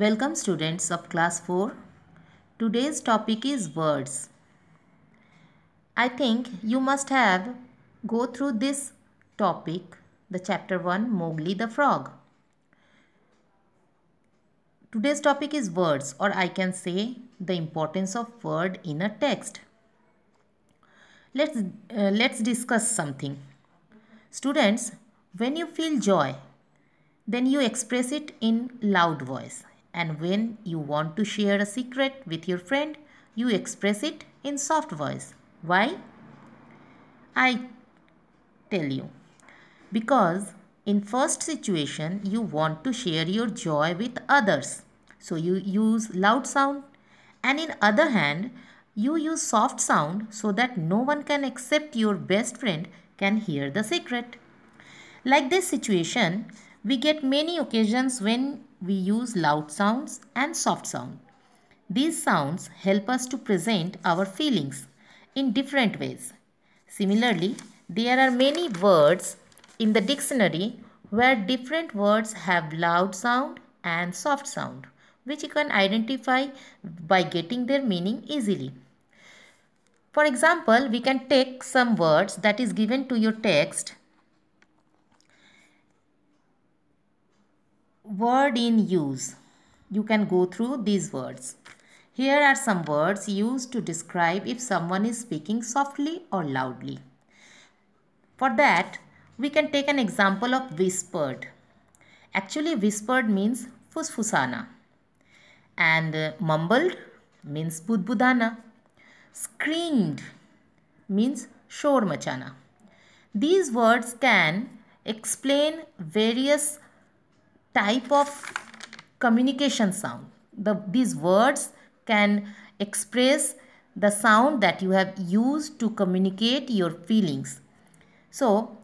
Welcome students of class 4. Today's topic is words. I think you must have go through this topic, the chapter 1, Mowgli the Frog. Today's topic is words or I can say the importance of word in a text. Let's, uh, let's discuss something. Students, when you feel joy, then you express it in loud voice. And when you want to share a secret with your friend, you express it in soft voice. Why? I tell you. Because in first situation, you want to share your joy with others. So you use loud sound. And in other hand, you use soft sound so that no one can except your best friend can hear the secret. Like this situation, we get many occasions when we use loud sounds and soft sound. These sounds help us to present our feelings in different ways. Similarly, there are many words in the dictionary where different words have loud sound and soft sound which you can identify by getting their meaning easily. For example, we can take some words that is given to your text word in use. You can go through these words. Here are some words used to describe if someone is speaking softly or loudly. For that, we can take an example of whispered. Actually, whispered means fusfusana. And uh, mumbled means budbudana. Screamed means shormachana. These words can explain various type of communication sound. The, these words can express the sound that you have used to communicate your feelings. So,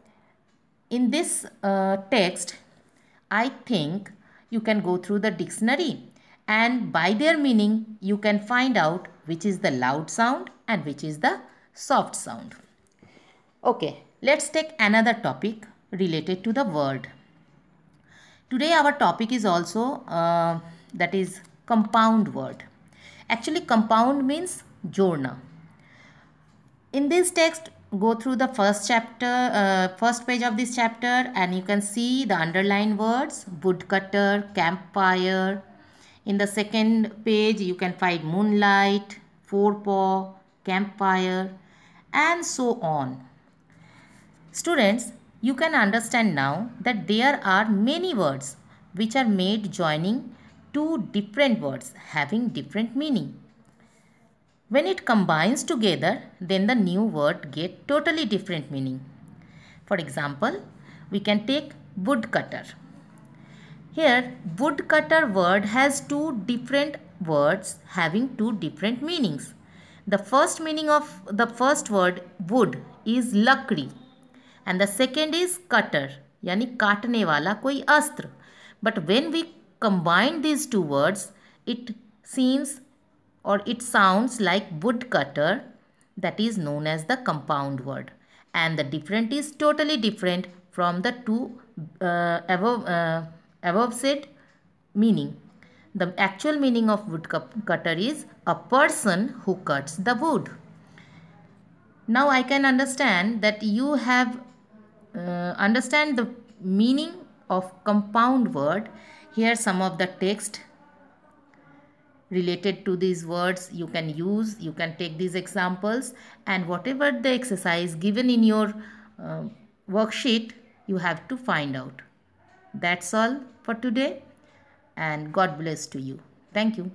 in this uh, text, I think you can go through the dictionary and by their meaning, you can find out which is the loud sound and which is the soft sound. Okay, let's take another topic related to the word. Today our topic is also uh, that is compound word. Actually compound means jorna. In this text go through the first chapter, uh, first page of this chapter and you can see the underlined words woodcutter, campfire. In the second page you can find moonlight, forepaw, campfire and so on. Students, you can understand now that there are many words which are made joining two different words having different meaning. When it combines together, then the new word get totally different meaning. For example, we can take woodcutter. Here, woodcutter word has two different words having two different meanings. The first meaning of the first word wood is lakri and the second is cutter यानी काटने वाला कोई अस्त्र but when we combined these two words it seems और it sounds like wood cutter that is known as the compound word and the different is totally different from the two uh, above, uh, above said meaning. The actual meaning of wood cutter is a person who cuts the wood. Now I can understand that you have uh, understand the meaning of compound word here some of the text related to these words you can use you can take these examples and whatever the exercise given in your uh, worksheet you have to find out that's all for today and god bless to you thank you